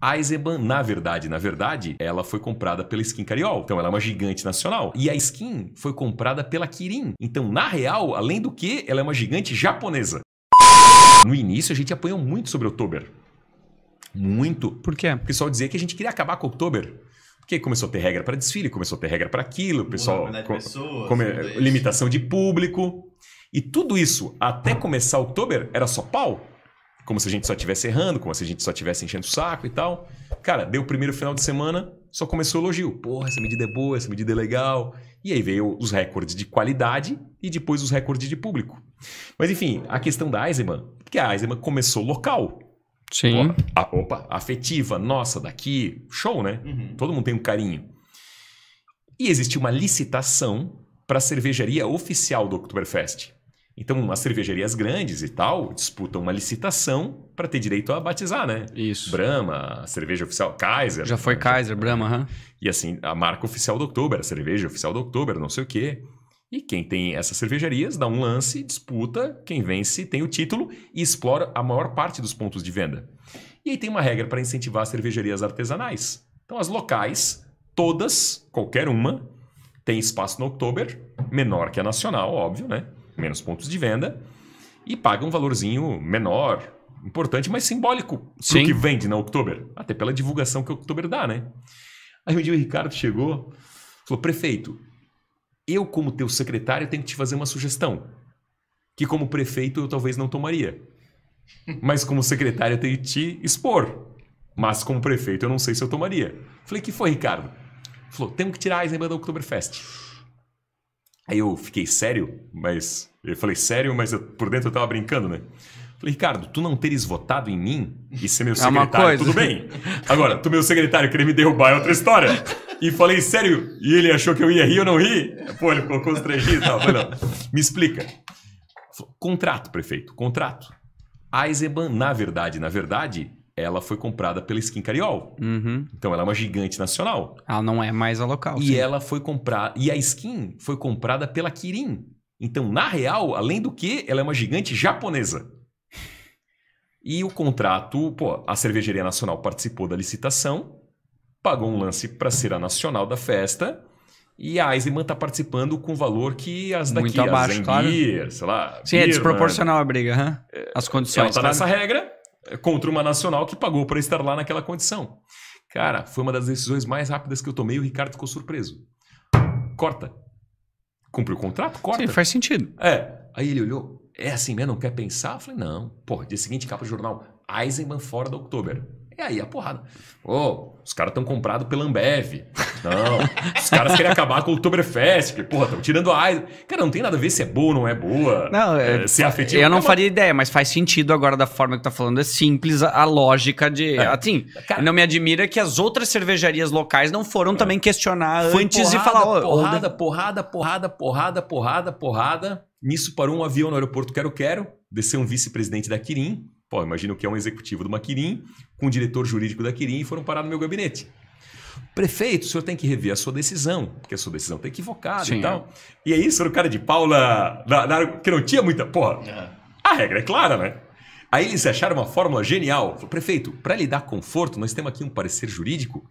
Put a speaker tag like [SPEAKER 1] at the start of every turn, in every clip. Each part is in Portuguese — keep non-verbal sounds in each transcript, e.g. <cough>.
[SPEAKER 1] Aizeban, na verdade, na verdade, ela foi comprada pela Skin Cariol. Então ela é uma gigante nacional. E a Skin foi comprada pela Kirin. Então, na real, além do que, ela é uma gigante japonesa. No início, a gente apanhou muito sobre Oktober. Muito. Por quê? O pessoal dizia que a gente queria acabar com Oktober. Porque começou a ter regra para desfile, começou a ter regra para aquilo, o pessoal. Boa, né, pessoas, come, limitação de público. E tudo isso, até começar Oktober, era só pau como se a gente só estivesse errando, como se a gente só estivesse enchendo o saco e tal. Cara, deu o primeiro final de semana, só começou elogio. Porra, essa medida é boa, essa medida é legal. E aí veio os recordes de qualidade e depois os recordes de público. Mas enfim, a questão da Eisenman, porque a Eisenman começou local. Sim. Opa, opa, afetiva, nossa, daqui, show, né? Uhum. Todo mundo tem um carinho. E existe uma licitação para a cervejaria oficial do Oktoberfest. Então, as cervejarias grandes e tal disputam uma licitação para ter direito a batizar, né? Isso. Brahma, cerveja oficial Kaiser. Já foi Kaiser, Brahma, aham. Uhum. E assim, a marca oficial do Oktober, a cerveja oficial do Oktober, não sei o quê. E quem tem essas cervejarias dá um lance, disputa, quem vence tem o título e explora a maior parte dos pontos de venda. E aí tem uma regra para incentivar as cervejarias artesanais. Então, as locais, todas, qualquer uma, tem espaço no Oktober, menor que a nacional, óbvio, né? menos pontos de venda e paga um valorzinho menor, importante, mas simbólico do que vende na Oktober. Até pela divulgação que a Oktober dá, né? Aí um dia o Ricardo chegou, falou: prefeito, eu, como teu secretário, tenho que te fazer uma sugestão. Que, como prefeito, eu talvez não tomaria. Mas, como secretário, eu tenho que te expor. Mas, como prefeito, eu não sei se eu tomaria. Falei: que foi, Ricardo? Falou: temos que tirar a Eisenbahn da Oktoberfest. Aí eu fiquei sério, mas. Eu falei sério, mas eu, por dentro eu tava brincando, né? Falei, Ricardo, tu não teres votado em mim e ser meu é secretário, é tudo bem. Agora, tu meu secretário querer me derrubar é outra história. E falei, sério, e ele achou que eu ia rir, ou não rir Pô, ele ficou constrangido e tal. Falei, não, me explica. Falei, contrato, prefeito, contrato. A Aizeban, na verdade, na verdade, ela foi comprada pela Skin Cariol. Uhum. Então ela é uma gigante nacional. Ela não é mais a local. E sim. ela foi comprada. E a Skin foi comprada pela Kirin. Então, na real, além do que, ela é uma gigante japonesa. E o contrato, pô, a cervejaria nacional participou da licitação, pagou um lance para ser a nacional da festa. E a Eisenman tá participando com valor que as daqui, Muito abaixo, as Zambir, claro. sei lá. Sim, é Birman, é desproporcional a briga, as condições. Ela tá claro. nessa regra, contra uma nacional que pagou para estar lá naquela condição. Cara, foi uma das decisões mais rápidas que eu tomei e o Ricardo ficou surpreso. Corta. Cumpriu o contrato? Corta. Sim, faz sentido. É. Aí ele olhou, é assim mesmo? Não quer pensar? Eu falei, não. Pô, dia seguinte, capa do jornal, Eisenman fora da Oktober.
[SPEAKER 2] E aí a porrada.
[SPEAKER 1] Pô, os caras estão comprados pela Ambev. Não, <laughs> os caras querem acabar com o Oktoberfest. porra, estão tirando a Eisen. Cara, não tem nada a ver se é boa ou não é boa. Não, é, é, se é afetivo. Eu não é uma... faria ideia, mas faz sentido agora da forma que tá falando. É simples a, lógica de... É. Assim, cara, não me admira que as outras cervejarias locais não foram é. também questionar Foi antes de e falar... Oh, porrada, porrada, porrada, porrada, porrada, porrada. Nisso parou um avião no aeroporto Quero Quero. Desceu um vice-presidente da Kirin Pô, imagino que é um executivo de uma Quirim, com o diretor jurídico da Quirim e foram parar no meu gabinete. Prefeito, o senhor tem que rever a sua decisão, porque a sua decisão está equivocada Sim, e tal. É. E aí, isso era o cara de Paula, que não tinha muita. Porra, é. a regra é clara, né? Aí eles acharam uma fórmula genial. Falou, prefeito, para lhe dar conforto, nós temos aqui um parecer jurídico.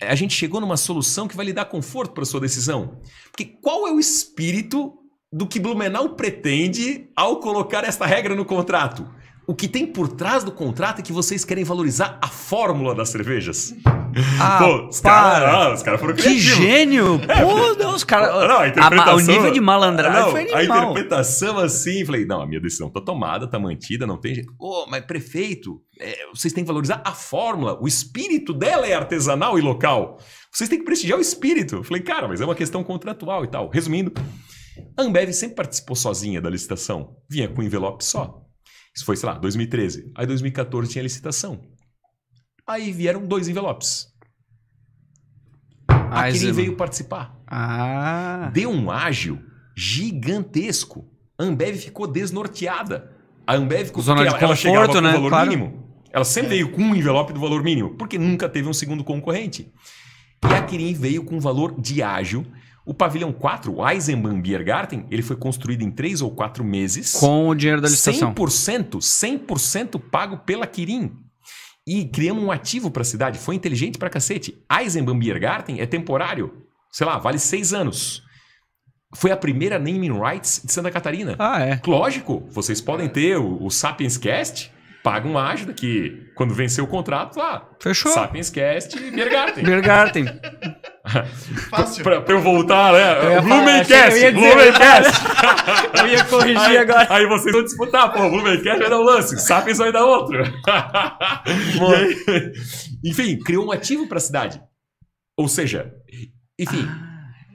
[SPEAKER 1] É, a gente chegou numa solução que vai lhe dar conforto para sua decisão. Porque qual é o espírito do que Blumenau pretende ao colocar esta regra no contrato? O que tem por trás do contrato é que vocês querem valorizar a fórmula das cervejas. Ah, Pô, os caras cara foram criativos. Que gênio! <laughs> É, Pô, não, os caras... Não, a interpretação... o nível de malandragem não, foi animal. A interpretação assim, falei, não, a minha decisão tá tomada, tá mantida, não tem jeito. Pô, mas prefeito, é, vocês têm que valorizar a fórmula, o espírito dela é artesanal e local. Vocês têm que prestigiar o espírito. Falei, cara, mas é uma questão contratual e tal. Resumindo, a Ambev sempre participou sozinha da licitação. Vinha com envelope só. Isso foi, sei lá, 2013. Aí 2014 tinha licitação. Aí vieram dois envelopes. Ah, Aquele veio participar. Ah. Deu um ágil gigantesco. A Ambev ficou desnorteada. A Ambev ficou Zona de ela, conforto, ela chegava né? o valor claro. mínimo. Ela sempre é. veio com um envelope do valor mínimo, porque nunca teve um segundo concorrente. E a Kirin veio com um valor de ágil o pavilhão 4, o Eisenbahn Biergarten, ele foi construído em 3 ou 4 meses. Com o dinheiro da licitação. 100%, 100% pago pela Kirin. E criamos um ativo para a cidade. Foi inteligente para cacete. Eisenbahn Biergarten é temporário. Sei lá, vale 6 anos. Foi a primeira naming rights de Santa Catarina. Ah, é? Lógico, vocês podem ter o, o Sapiens Cast, paga uma ajuda que quando vencer o contrato, lá. Fechou. Sapiens Cast e Biergarten. Biergarten. <laughs> <laughs> pra, pra, eu voltar, né? Eu Blumencast! eu Blumencast! <laughs> eu ia corrigir aí, agora. Aí vocês vão disputar, pô, Blumencast vai dar um lance, Sapiens vai dar outro. <laughs> aí, enfim, criou um ativo para a cidade. Ou seja, enfim, ah.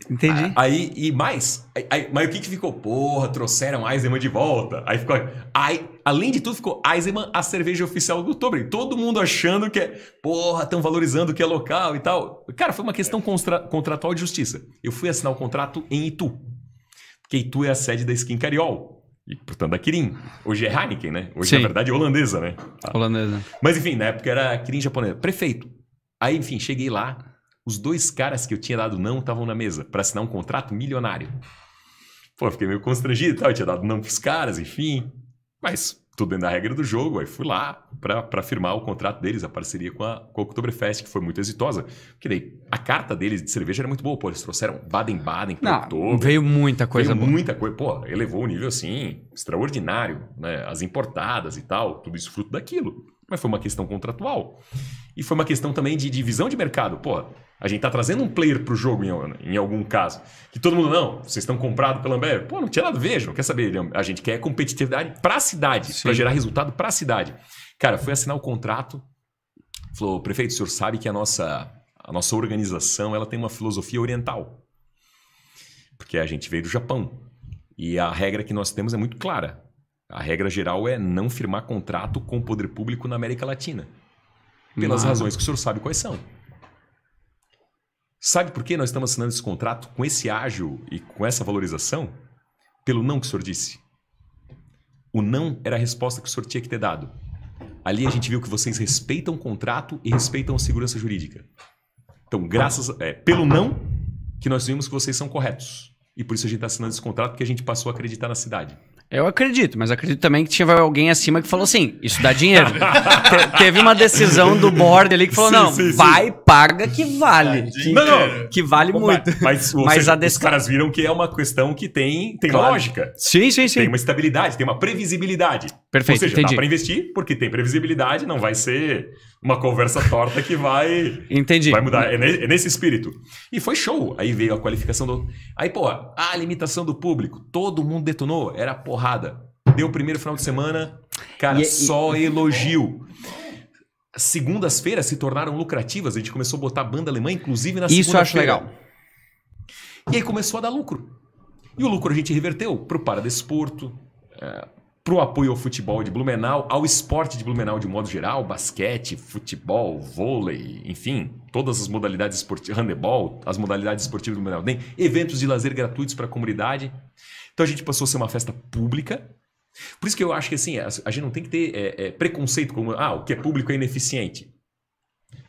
[SPEAKER 1] Entendi. Ah, aí, e mais, aí, mas o que que ficou? Porra, trouxeram Eisenman de volta. Aí ficou, aí, além de tudo, ficou Eisenman a cerveja oficial do Tobrin. Todo mundo achando que é, porra, estão valorizando que é local e tal. Cara, foi uma questão contra, contratual de justiça. Eu fui assinar o um contrato em Itu. Porque Itu é a sede da Skin Cariol. E, portanto, a Kirin. Hoje é Heineken, né? Hoje, Sim. na verdade, é holandesa, né? Tá. Holandesa. Mas, enfim, na época era Kirin japonesa. Prefeito. Aí, enfim, cheguei lá. Os dois caras que eu tinha dado não estavam na mesa para assinar um contrato milionário. Pô, fiquei meio constrangido e tal, eu tinha dado não pros caras, enfim. Mas tudo dentro da regra do jogo, aí fui lá para firmar o contrato deles, a parceria com a, com a Oktoberfest, que foi muito exitosa. Porque daí a carta deles de cerveja era muito boa, pô, eles trouxeram Baden-Baden pro Oktober. Veio muita coisa veio boa. muita coisa, pô, elevou o nível assim, extraordinário, né? As importadas e tal, tudo isso fruto daquilo mas foi uma questão contratual. E foi uma questão também de divisão de, mercado. Pô, a gente tá trazendo um player pro jogo em, em algum caso. Que todo mundo, não, vocês estão comprados pela Ambev. Pô, não tinha nada a ver, não quer saber. A gente quer competitividade para a cidade, para gerar resultado para a cidade. Cara, foi assinar o contrato. Falou, prefeito, o senhor sabe que a nossa, a nossa organização ela tem uma filosofia oriental. Porque a gente veio do Japão. E a regra que nós temos é muito clara. A regra geral é não firmar contrato com o poder público na América Latina. Pelas Mas... razões que o senhor sabe quais são. Sabe por que nós estamos assinando esse contrato com esse ágio e com essa valorização? Pelo não que o senhor disse. O não era a resposta que o senhor tinha que ter dado. Ali a gente viu que vocês respeitam o contrato e respeitam a segurança jurídica. Então, graças a, é, pelo não que nós vimos que vocês são corretos. E por isso a gente está assinando esse contrato porque a gente passou a acreditar na cidade. Eu acredito, mas acredito também que tinha alguém acima que falou assim: isso dá dinheiro. <laughs> Te, teve uma decisão do board ali que falou: sim, não, sim, vai, sim. paga que vale. Que, não, não. que vale Bom, muito. Mas, mas seja, os caras viram que é uma questão que tem, tem claro. lógica. Sim, sim, sim. Tem uma estabilidade, tem uma previsibilidade. Perfeito. Ou seja, entendi. dá para investir porque tem previsibilidade, não vai ser uma conversa torta que vai. Entendi. Vai mudar. É, é, nesse espírito. E foi show. Aí veio a qualificação do. Aí, pô, a limitação do público. Todo mundo detonou. Era porrada. Deu o primeiro final de semana. Cara, e, é, só e... elogio. Segundas-feiras se tornaram lucrativas. A gente começou a botar banda alemã, inclusive na Isso eu acho legal. E aí começou a dar lucro. E o lucro a gente reverteu para o Paradesporto, é, para o apoio ao futebol de Blumenau, ao esporte de Blumenau de modo geral, basquete, futebol, vôlei, enfim, todas as modalidades esportivas, handebol, as modalidades esportivas do Blumenau tem, eventos de lazer gratuitos para a comunidade. Então a gente passou a ser uma festa pública. Por isso que eu acho que assim, a gente não tem que ter é, é, preconceito como, ah, o que é público é ineficiente.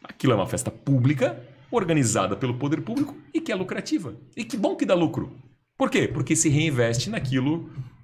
[SPEAKER 1] Aquilo é uma festa pública, organizada pelo poder público e que é lucrativa. E que bom que dá lucro. Por quê? Porque se reinveste naquilo